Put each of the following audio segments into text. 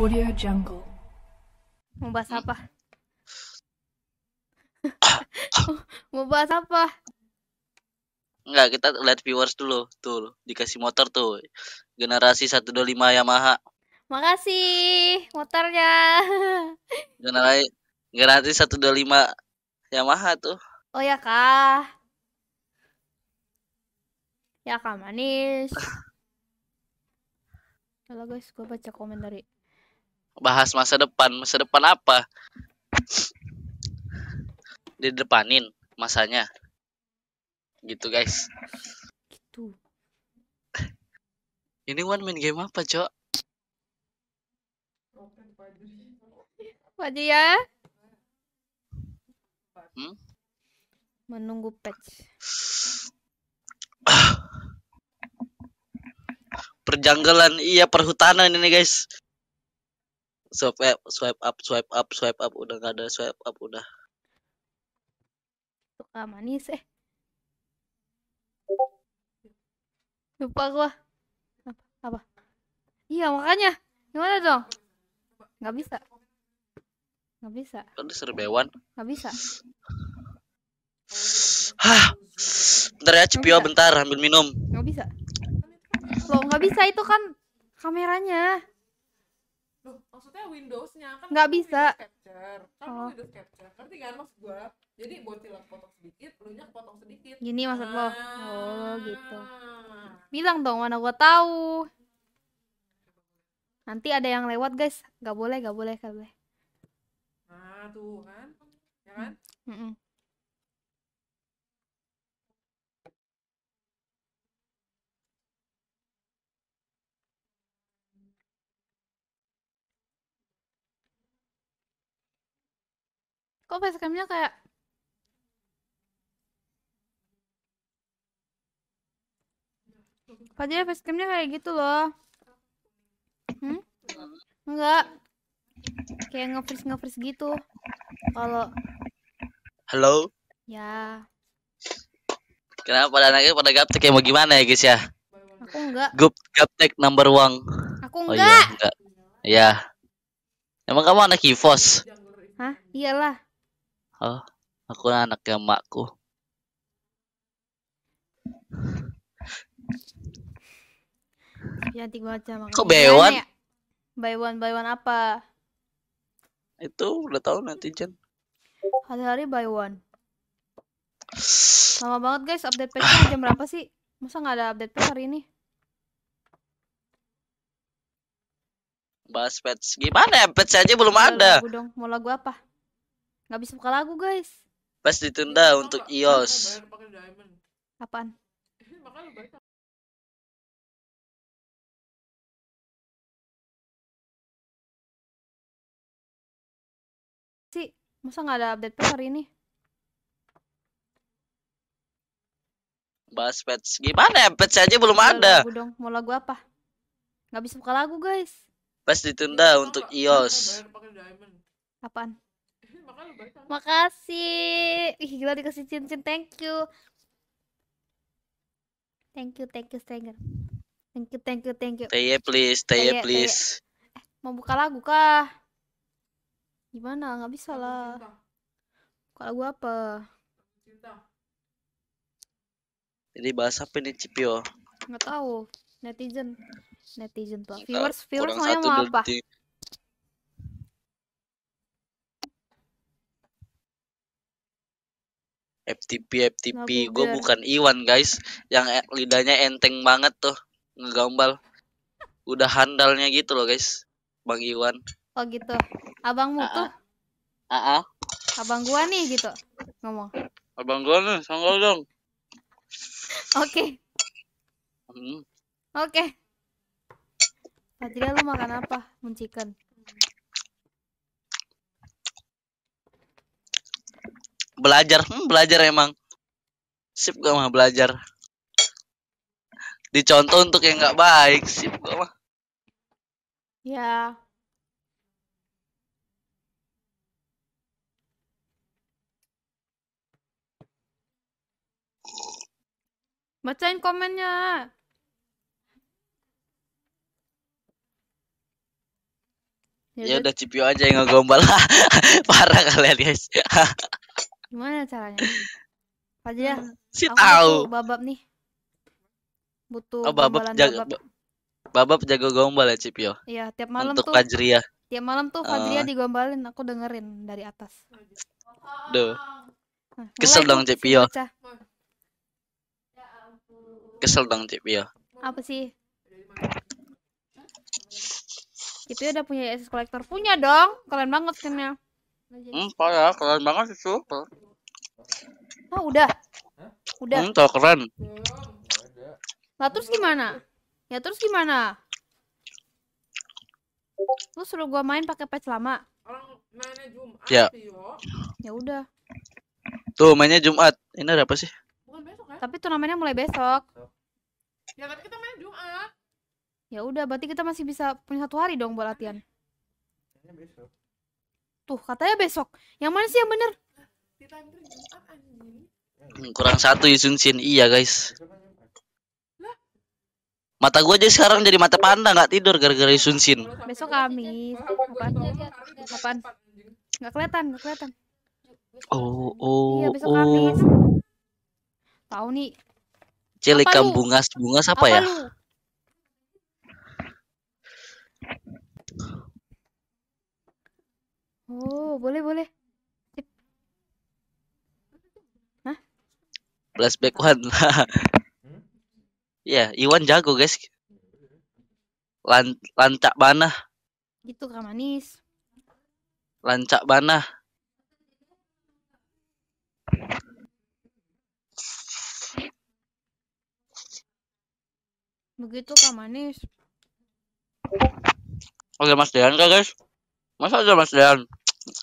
Audio Jungle. Mau bahas apa? Mau bahas apa? Enggak, kita lihat viewers dulu. Tuh, dikasih motor tuh. Generasi 125 Yamaha. Makasih motornya. Generasi generasi 125 Yamaha tuh. Oh ya, Kak. Ya, Kak manis. Kalau guys, gue baca komen dari bahas masa depan masa depan apa di depanin masanya gitu guys gitu ini one man game apa cok Pak ya hmm? menunggu patch ah. perjanggalan iya perhutanan ini guys swipe up swipe up swipe up swipe up udah gak ada swipe up udah suka manis eh lupa gua apa, iya makanya gimana dong Gak bisa Gak bisa kan serbewan Gak bisa Hah, bentar ya Cepio bentar ambil minum. Gak bisa. Lo nggak bisa itu kan kameranya. Loh, maksudnya Windows-nya kan nggak bisa. Windows capture. Kan oh. Windows capture. Ngerti kan maksud gua? Jadi bocil potong sedikit, lu nya potong sedikit. Gini maksud ah. Oh, gitu. Bilang dong mana gua tahu. Nanti ada yang lewat, guys. Gak boleh, gak boleh, gak boleh. Nah, tuh kan. Ya kan? Mm -mm. kok facecamnya kayak Padahal facecamnya kayak gitu loh hmm? Enggak Kayak nge-freeze nge, gitu Kalau Halo Ya Kenapa pada anaknya pada gaptek ya mau gimana ya guys ya Aku enggak Gup gaptek number one Aku enggak Oh iya enggak Ya Emang kamu anak kifos? Hah? Iyalah oh aku anaknya makku cantik banget sama kok Baywan ya? Bewan, Baywan apa itu udah tahu nanti Jen hari-hari Baywan lama banget guys update patch jam berapa sih masa nggak ada update patch hari ini bahas patch gimana ya patch aja belum ada lagu dong mau lagu apa Nggak bisa buka lagu guys. Pas ditunda Ini untuk apa? iOS. Apaan? sih masa nggak ada update pun hari ini bahas pets gimana ya aja belum mau ada lagu dong mau lagu apa nggak bisa buka lagu guys pas ditunda untuk iOS apaan Makasih. Ih, gila dikasih cincin. Thank you. Thank you, thank you, Stranger. Thank you, thank you, thank you. Stay please, stay please. Eh, mau buka lagu kah? Gimana? Nggak bisa lah. Buka lagu apa? ini Jadi bahas apa nih Cipio? Nggak tahu. Netizen. Netizen tuh. Viewers, viewers mau apa? Detik. FTP FTP gue bukan Iwan guys yang eh, lidahnya enteng banget tuh ngegambal udah handalnya gitu loh guys Bang Iwan oh gitu abangmu A-a. tuh Aa. Ah. Ah, ah. abang gua nih gitu ngomong abang gua nih sanggol dong oke hmm. oke okay. lu makan apa? Muncikan. belajar hmm, belajar emang sip gua mah belajar dicontoh untuk yang nggak baik sip gua mah ya bacain komennya ya, ya udah cipio aja yang ngegombal parah kalian guys Gimana caranya? ya hmm, si aku tahu. Babab nih. Butuh oh, babab jago babab. babab jago gombal ya Cipio. Ya? Iya, tiap malam Untuk tuh. Untuk Fajria Tiap malam tuh Fajria uh. Ah. digombalin, aku dengerin dari atas. Duh. Nah, ya? Kesel dong Cipio. Kesel ya? dong Cipio. Apa sih? Cipio udah punya SS kolektor punya dong. Keren banget kan ya. Hmm, parah, keren banget sih super. Ah, udah. Hah? Udah. Hmm, keren. Lah terus gimana? Ya terus gimana? Lu suruh gua main pakai patch lama. Ya. Ya udah. Tuh mainnya Jumat. Ini ada apa sih? Bukan besok kan? Tapi turnamennya mulai besok. Ya berarti kita main Jumat. Ya udah, berarti kita masih bisa punya satu hari dong buat latihan. besok. Tuh, katanya besok. Yang mana sih yang bener? Hmm, kurang satu Yusun Shin Iya, guys. Mata gua aja sekarang jadi mata panda nggak tidur gara-gara Yusun Shin Besok kami. Nggak kelihatan, nggak kelihatan. Oh, iya, oh, iya, besok oh. Tahu nih. Celik kambungas bungas apa, apa ya? Lu? Oh, boleh boleh. Sip. Hah? Flashback lah. Iya, yeah, Iwan jago guys. Lan lancak banah. Gitu kak manis. Lancak banah. Begitu kak manis. Oke, Mas Dean kak guys? Masa aja Mas Dean?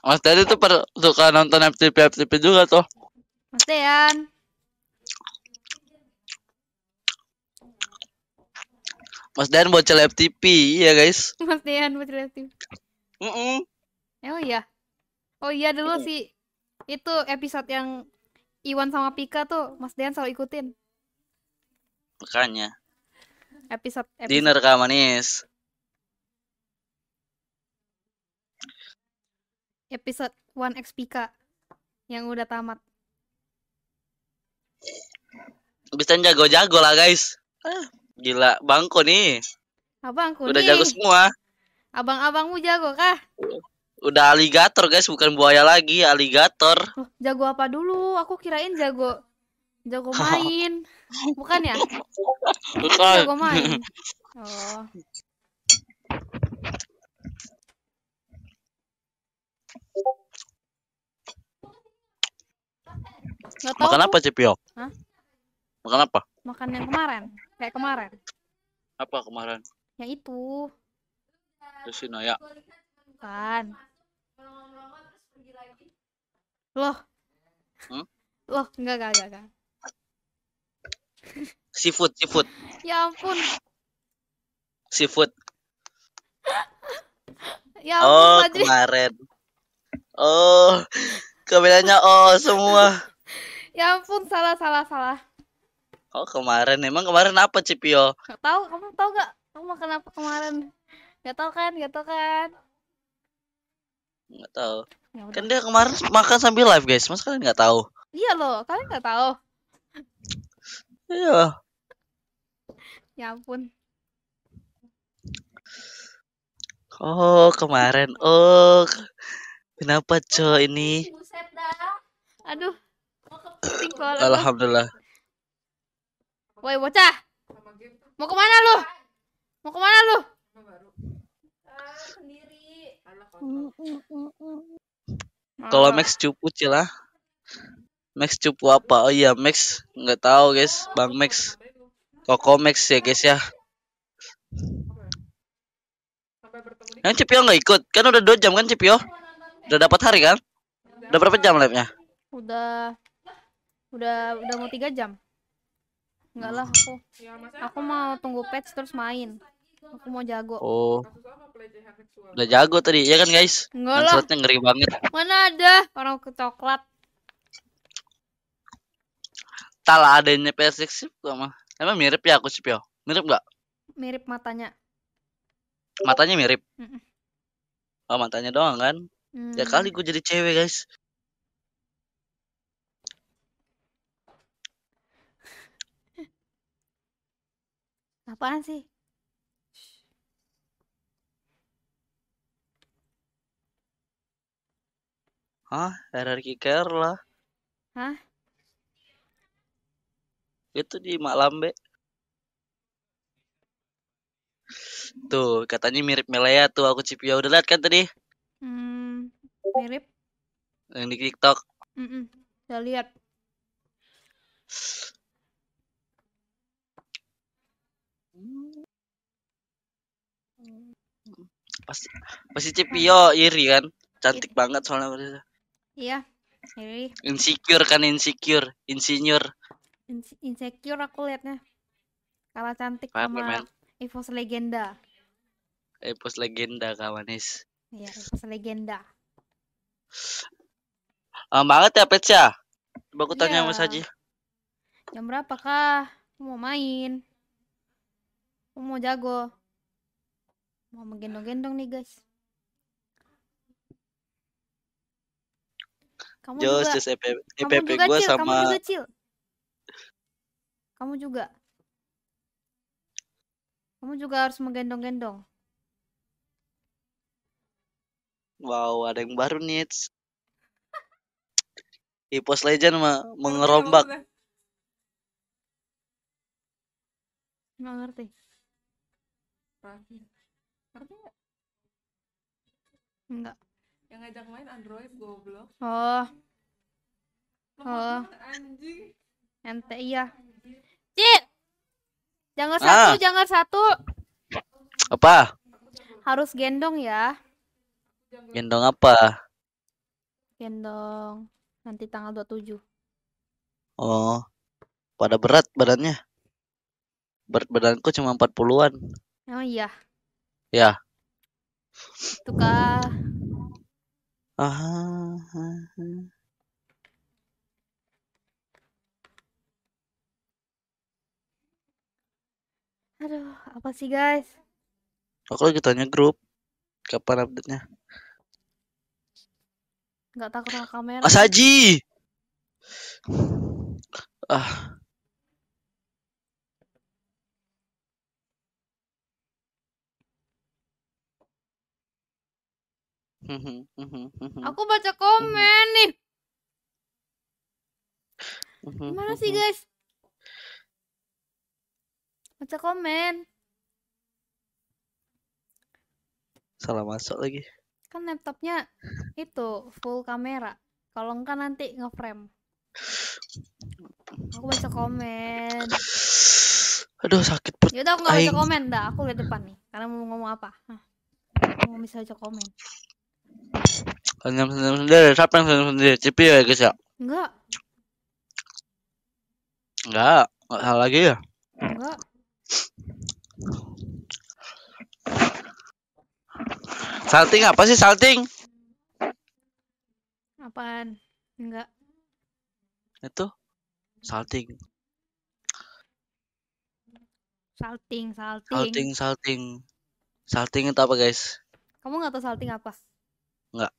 Mas Dian tuh per, suka nonton FTP FTP juga tuh. Mas Dian. Mas Dian Dean bocil FTP, ya guys. Mas Dean bocil FTP. Mm -mm. Oh iya. Oh iya dulu mm. sih itu episode yang Iwan sama Pika tuh Mas Dian selalu ikutin. Makanya. Episode, episode. dinner kah manis. episode One XPK yang udah tamat. Bisa jago-jago lah guys. Ah, gila, bangko nih. Abang kuning. udah jago semua. Abang-abangmu jago kah? Udah aligator guys, bukan buaya lagi, aligator. jago apa dulu? Aku kirain jago jago main. Bukan ya? Bukan. Jago main. Oh. Gak tahu. Makan apa Cepio? Makan apa? Makan yang kemarin, kayak kemarin. Apa kemarin? Yang itu. Terus ya Kan. Loh. Hmm? Loh, enggak enggak enggak. enggak. Seafood, seafood. ya ampun. Seafood. ya ampun, oh, kemarin. Oh, kameranya oh semua. ya ampun, salah salah salah. Oh, kemarin emang kemarin apa, Cipio? Gak tau, kamu tahu gak? Kamu makan apa kemarin? Gak tau kan? Gak tau kan? Gak tau. Ya, Kan dia kemarin makan sambil live, guys. Mas kalian gak tau? Iya loh, kalian gak tau. Iya. Ya ampun. Oh, kemarin. Oh, Kenapa co ini? Aduh. Alhamdulillah. Woi bocah. Mau kemana lu? Mau kemana lu? Kalau Max cupu cilah. Max cupu apa? Oh iya Max nggak tahu guys, Bang Max. Koko Max ya guys ya. Yang Cipio nggak ikut, kan udah dua jam kan Cipio? Udah dapat hari kan? Udah berapa jam labnya? Udah udah udah mau tiga jam. Enggak lah aku. Aku mau tunggu patch terus main. Aku mau jago. Oh. Udah jago tadi, ya kan guys? Enggak lah. ngeri banget. Mana ada orang ke coklat. Tala adanya PS6 gua mah. Emang mirip ya aku pio Mirip nggak? Mirip matanya. Matanya mirip. Mm -mm. Oh, matanya doang kan? Ya hmm. Ya kali gue jadi cewek guys. Apaan sih? Hah? RRQ lah? Hah? Itu di malambe. Tuh, katanya mirip Melea tuh aku Cipia udah lihat kan tadi? mirip yang di TikTok mm -mm. saya lihat pasti pasti Cepio iri kan cantik iri. Iya. banget soalnya iya iri insecure kan insecure insinyur Inse insecure aku liatnya kalah cantik Fire sama Evos legenda Evos legenda kawanis iya Evos legenda Um, banget ya Pets ya? Coba aku tanya iya. sama Saji. Jam berapa kah? Aku mau main. Aku mau jago. Mau menggendong-gendong nih guys. Kamu juga. Jos e e gua cil, sama. Kamu juga cil. Kamu juga. Kamu juga harus menggendong-gendong. Wow, ada yang baru nih. Hipos Legend mah mengerombak. Enggak ngerti. Ngerti nggak? Enggak. Yang ngajak main Android goblok. Oh. Oh. Anjing. Ente iya. Cih. Jangan ah. satu, jangan satu. Apa? Harus gendong ya. Gendong apa? Gendong nanti tanggal 27. Oh. Pada berat badannya. Berat badanku cuma 40-an. Oh iya. Ya. tukar. kah? Aduh, apa sih guys? Aku lagi tanya grup. Kapan update-nya? Nggak takut sama kamera. Asaji. Ah. Aku baca komen nih. Mana sih guys? Baca komen. Salah masuk lagi kan laptopnya itu full kamera kalau enggak nanti ngeframe aku baca komen aduh sakit perut ya udah aku nggak baca komen dah aku lihat depan nih karena mau ngomong apa nah, mau bisa baca komen senyum senyum sendiri siapa yang senyum sendiri cipi ya guys ya enggak enggak enggak salah lagi ya enggak Salting apa sih salting? Apaan? Enggak. Itu salting. Salting, salting. Salting, salting. Salting itu apa, guys? Kamu nggak tahu salting apa? Enggak.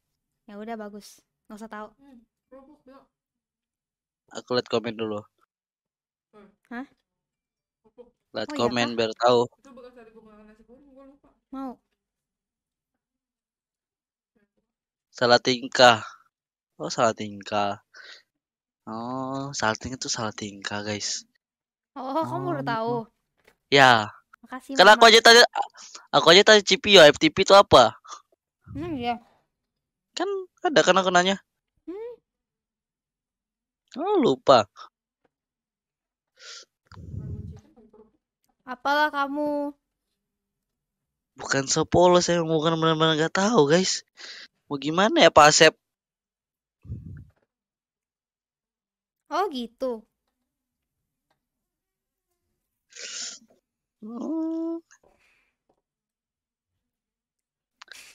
Ya udah bagus. Gak usah tahu. Aku lihat komen dulu. Hah? Lihat oh, iya komen iya, biar tahu. Mau. salah tingkah oh salah tingkah oh salah tingkah itu salah tingkah guys oh, oh. kamu udah tahu ya Makasih, karena mama. aku aja tadi aku aja ya, tadi CPO FTP itu apa hmm, ya kan ada kan aku nanya hmm. oh lupa apalah kamu bukan sepolos saya bukan benar-benar nggak tahu guys mau gimana ya Pak Asep? Oh gitu. Hmm.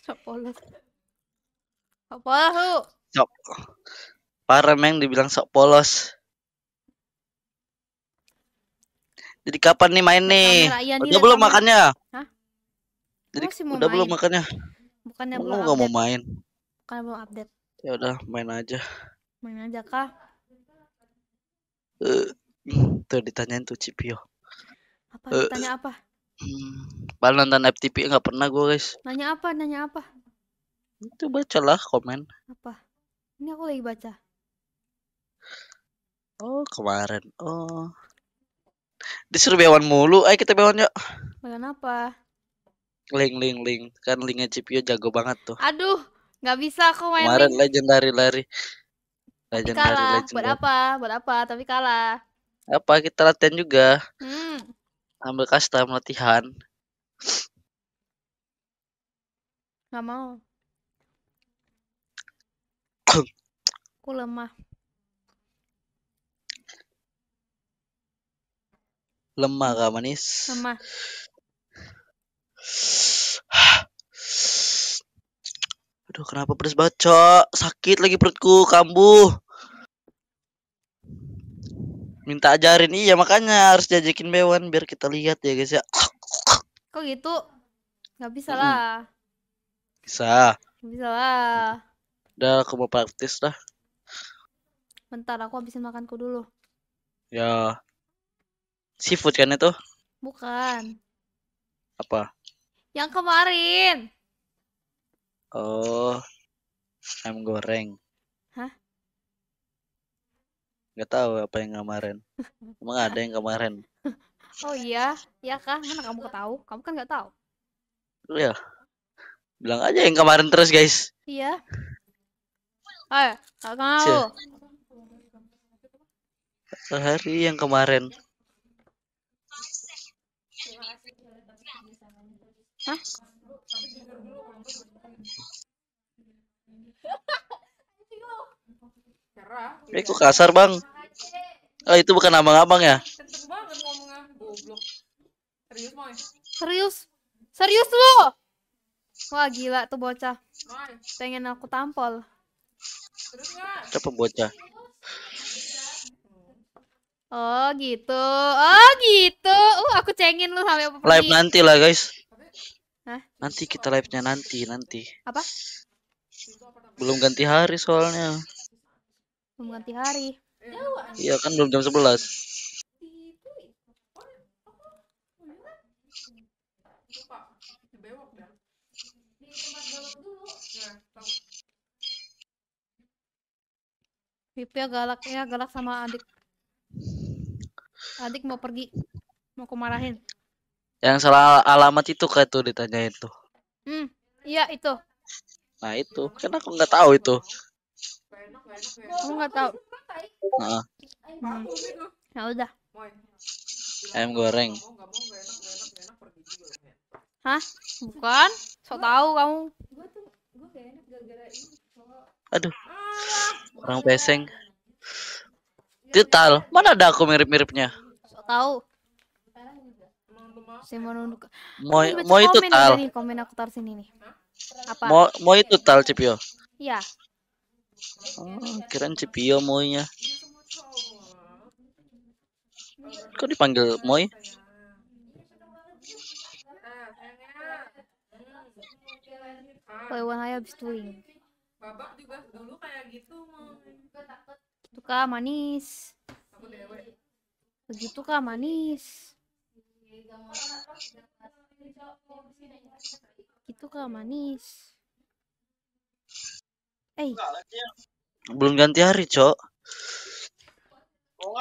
Sok polos. Sok polos Sok. Parah meng dibilang sok polos. Jadi kapan nih main nih? Udah belum makannya? Hah? Jadi, udah belum makannya? Bukannya belum nggak mau main? bukan belum update. Ya udah main aja. Main aja kah? Eh, uh, tuh ditanyain tuh Cipio. Apa uh, eh, ditanya apa? balon hmm, nonton FTP nggak pernah gue guys. Nanya apa? Nanya apa? Itu bacalah komen. Apa? Ini aku lagi baca. Oh kemarin. Oh. Disuruh bewan mulu. Ayo kita bewan yuk. Bewan apa? link link link kan linknya Cipio jago banget tuh aduh nggak bisa aku main kemarin legendary lari legendary kalah legendary. buat apa buat apa tapi kalah apa kita latihan juga hmm. ambil custom latihan nggak mau aku lemah lemah gak manis lemah Aduh, kenapa pedes banget, Cok? Sakit lagi perutku, kambuh. Minta ajarin iya makanya harus jajakin Bewan biar kita lihat ya guys ya. Kok gitu? Gak bisa lah. Bisa. bisa lah. Udah aku mau praktis lah. Bentar aku habisin makanku dulu. Ya. Seafood kan itu? Bukan. Apa? Yang kemarin. Oh, ayam goreng. Hah? Gak tahu apa yang kemarin. Emang ada yang kemarin? Oh iya, iya kah? Mana kamu tahu? Kamu kan nggak tahu. Oh iya. Bilang aja yang kemarin terus, guys. Iya. Hai, eh, nggak tahu. Sehari yang kemarin. Hah? Eh kok kasar bang? Oh itu bukan abang-abang ya? Serius Serius? Serius lu? Wah gila tuh bocah. Pengen aku tampol. Terus bocah? Oh gitu, oh gitu. Uh aku cengin lu sampai apa? Live nanti lah guys. Hah? Nanti kita live-nya nanti, nanti. Apa? Belum ganti hari soalnya. Belum ganti hari. Iya kan belum jam 11. ya galak ya galak sama adik. Adik mau pergi, mau kemarahin. Yang salah alamat itu kayak tuh ditanya itu. Hmm, iya itu. Nah itu, karena aku nggak tahu itu kamu nggak tahu. Nah. Ya udah. Ayam goreng. Hah? Bukan? So tahu kamu. Aduh. Ah, Orang peseng. Detail. Mana ada aku mirip-miripnya? So tahu. Saya mau nunduk. Mau mau itu tal. komen nih. Apa? Mau mau itu tal Cipio. Iya. Oh, keren si Pio Moynya. Kok dipanggil Moy? wah, ayah habis tuing. Babak gitu, gitu kah manis. Begitu kah manis. Gitu kah manis. Eh. Belum ganti hari, Cok. Oh,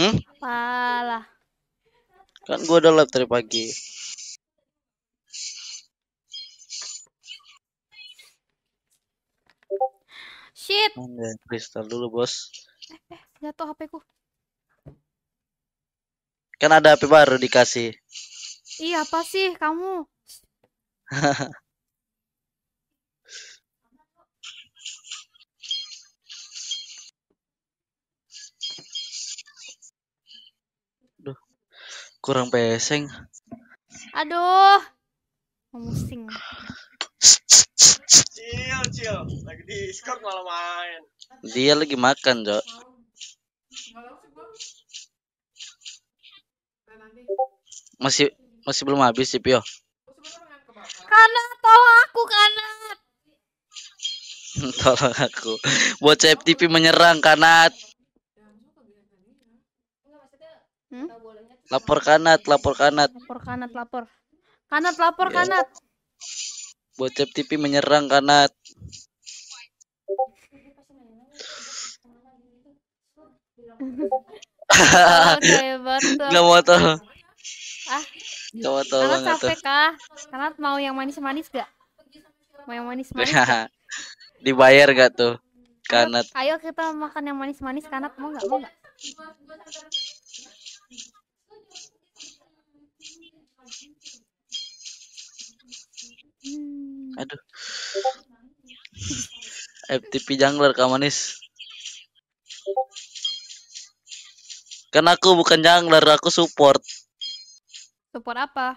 hmm? Apalah. Kan gua udah live dari pagi. Shit. kristal dulu, Bos. Eh, eh, jatuh HP ku. Kan ada HP baru dikasih. Ih, apa sih kamu? Duh, kurang peseng. Aduh, musing. Cil, cil. Lagi di malah main. Dia lagi makan, Jo. Masih masih belum habis sih Pio karena tolong aku karena tolong aku buat CFTV menyerang karena hmm? lapor kanat lapor kanat lapor kanat lapor kanat lapor yeah. kanat buat CFTV menyerang kanat nggak mau tahu. Ah, Coba tolong Kanat capek kah? Karena mau yang manis-manis gak? Mau yang manis-manis Dibayar gak tuh? Karena. Ayo kita makan yang manis-manis Karena mau gak? Mau gak? Hmm. Aduh FTP jungler kak manis Kan aku bukan jungler Aku support por apa.